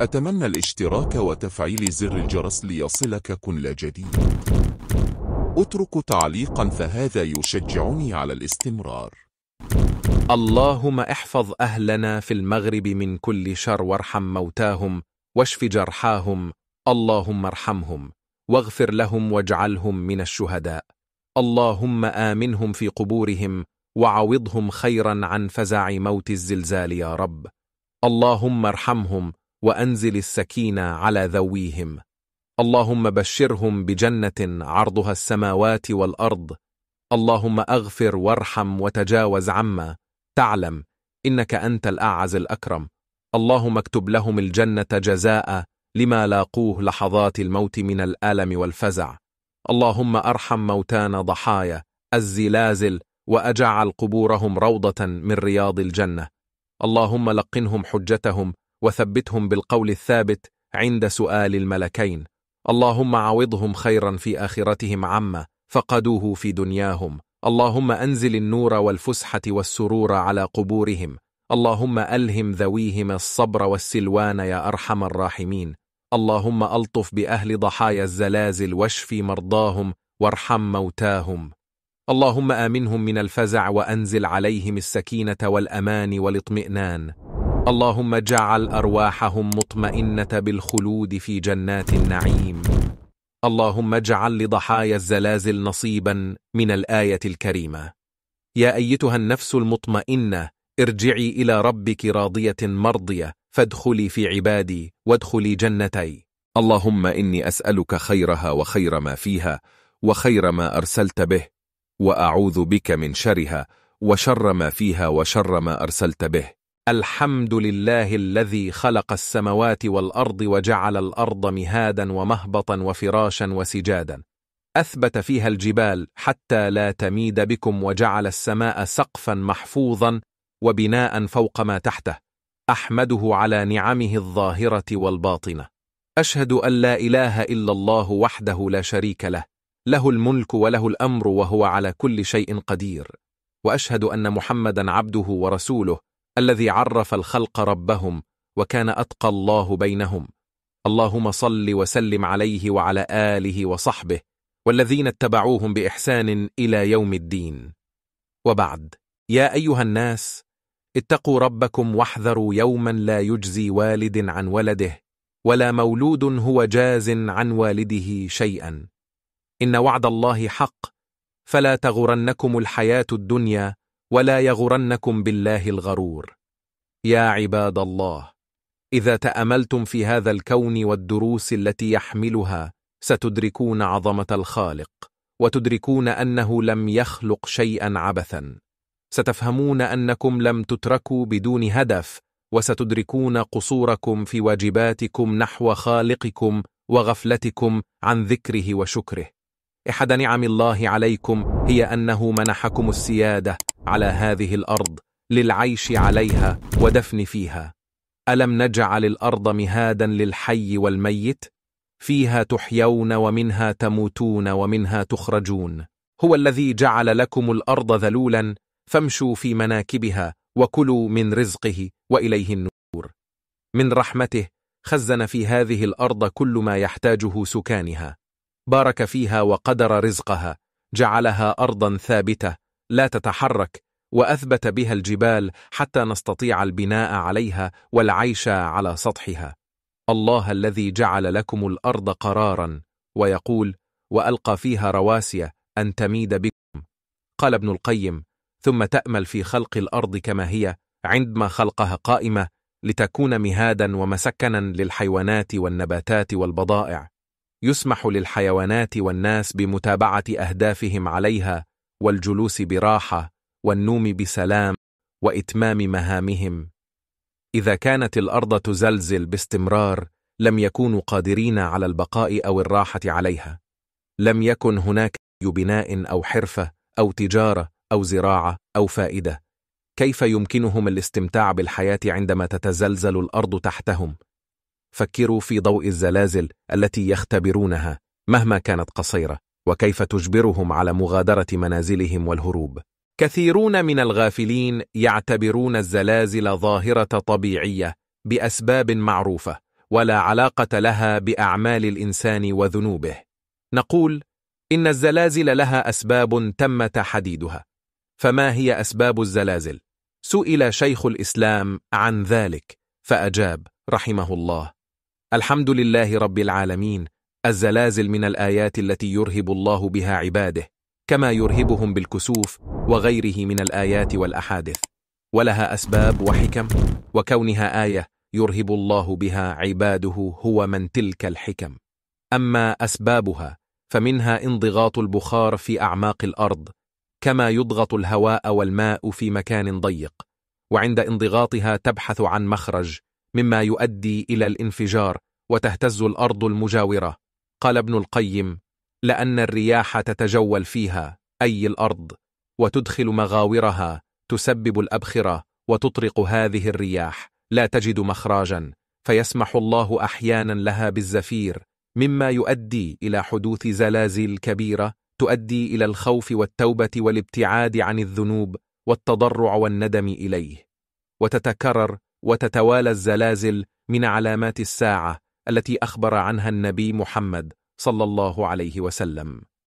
أتمنى الاشتراك وتفعيل زر الجرس ليصلك كل جديد اترك تعليقا فهذا يشجعني على الاستمرار اللهم احفظ أهلنا في المغرب من كل شر وارحم موتاهم واشف جرحاهم اللهم ارحمهم واغفر لهم واجعلهم من الشهداء اللهم آمنهم في قبورهم وعوضهم خيرا عن فزع موت الزلزال يا رب اللهم ارحمهم وأنزل السكينة على ذويهم اللهم بشرهم بجنة عرضها السماوات والأرض اللهم أغفر وارحم وتجاوز عما تعلم إنك أنت الأعز الأكرم اللهم اكتب لهم الجنة جزاء لما لاقوه لحظات الموت من الألم والفزع اللهم أرحم موتانا ضحايا الزلازل وأجعل قبورهم روضة من رياض الجنة اللهم لقنهم حجتهم وثبتهم بالقول الثابت عند سؤال الملكين اللهم عوضهم خيرا في آخرتهم عما فقدوه في دنياهم اللهم أنزل النور والفسحة والسرور على قبورهم اللهم ألهم ذويهم الصبر والسلوان يا أرحم الراحمين اللهم ألطف بأهل ضحايا الزلازل واشفي مرضاهم وارحم موتاهم اللهم آمنهم من الفزع وأنزل عليهم السكينة والأمان والاطمئنان اللهم اجعل أرواحهم مطمئنة بالخلود في جنات النعيم اللهم اجعل لضحايا الزلازل نصيبا من الآية الكريمة يا أيتها النفس المطمئنة ارجعي إلى ربك راضية مرضية فادخلي في عبادي وادخلي جنتي اللهم إني أسألك خيرها وخير ما فيها وخير ما أرسلت به وأعوذ بك من شرها وشر ما فيها وشر ما أرسلت به الحمد لله الذي خلق السماوات والأرض وجعل الأرض مهادا ومهبطا وفراشا وسجادا أثبت فيها الجبال حتى لا تميد بكم وجعل السماء سقفا محفوظا وبناء فوق ما تحته أحمده على نعمه الظاهرة والباطنة أشهد أن لا إله إلا الله وحده لا شريك له له الملك وله الأمر وهو على كل شيء قدير وأشهد أن محمدا عبده ورسوله الذي عرف الخلق ربهم وكان أتقى الله بينهم اللهم صل وسلم عليه وعلى آله وصحبه والذين اتبعوهم بإحسان إلى يوم الدين وبعد يا أيها الناس اتقوا ربكم واحذروا يوما لا يجزي والد عن ولده ولا مولود هو جاز عن والده شيئا إن وعد الله حق فلا تغرنكم الحياة الدنيا ولا يغرنكم بالله الغرور يا عباد الله إذا تأملتم في هذا الكون والدروس التي يحملها ستدركون عظمة الخالق وتدركون أنه لم يخلق شيئا عبثا ستفهمون أنكم لم تتركوا بدون هدف وستدركون قصوركم في واجباتكم نحو خالقكم وغفلتكم عن ذكره وشكره احد نعم الله عليكم هي أنه منحكم السيادة على هذه الأرض للعيش عليها ودفن فيها ألم نجعل الأرض مهادا للحي والميت؟ فيها تحيون ومنها تموتون ومنها تخرجون هو الذي جعل لكم الأرض ذلولا فامشوا في مناكبها وكلوا من رزقه وإليه النور من رحمته خزن في هذه الأرض كل ما يحتاجه سكانها بارك فيها وقدر رزقها جعلها أرضا ثابتة لا تتحرك وأثبت بها الجبال حتى نستطيع البناء عليها والعيش على سطحها الله الذي جعل لكم الأرض قرارا ويقول وألقى فيها رواسي أن تميد بكم قال ابن القيم ثم تأمل في خلق الأرض كما هي عندما خلقها قائمة لتكون مهادا ومسكنا للحيوانات والنباتات والبضائع يسمح للحيوانات والناس بمتابعة أهدافهم عليها والجلوس براحة والنوم بسلام وإتمام مهامهم إذا كانت الأرض تزلزل باستمرار لم يكونوا قادرين على البقاء أو الراحة عليها لم يكن هناك أي بناء أو حرفة أو تجارة أو زراعة أو فائدة كيف يمكنهم الاستمتاع بالحياة عندما تتزلزل الأرض تحتهم؟ فكروا في ضوء الزلازل التي يختبرونها مهما كانت قصيرة وكيف تجبرهم على مغادرة منازلهم والهروب كثيرون من الغافلين يعتبرون الزلازل ظاهرة طبيعية بأسباب معروفة ولا علاقة لها بأعمال الإنسان وذنوبه نقول إن الزلازل لها أسباب تم تحديدها فما هي أسباب الزلازل؟ سئل شيخ الإسلام عن ذلك فأجاب رحمه الله الحمد لله رب العالمين الزلازل من الآيات التي يرهب الله بها عباده كما يرهبهم بالكسوف وغيره من الآيات والأحاديث ولها أسباب وحكم وكونها آية يرهب الله بها عباده هو من تلك الحكم أما أسبابها فمنها انضغاط البخار في أعماق الأرض كما يضغط الهواء والماء في مكان ضيق وعند انضغاطها تبحث عن مخرج مما يؤدي إلى الانفجار وتهتز الأرض المجاورة قال ابن القيم لأن الرياح تتجول فيها أي الأرض وتدخل مغاورها تسبب الأبخرة وتطرق هذه الرياح لا تجد مخراجا فيسمح الله أحيانا لها بالزفير مما يؤدي إلى حدوث زلازل كبيرة تؤدي إلى الخوف والتوبة والابتعاد عن الذنوب والتضرع والندم إليه وتتكرر وتتوالى الزلازل من علامات الساعة التي أخبر عنها النبي محمد صلى الله عليه وسلم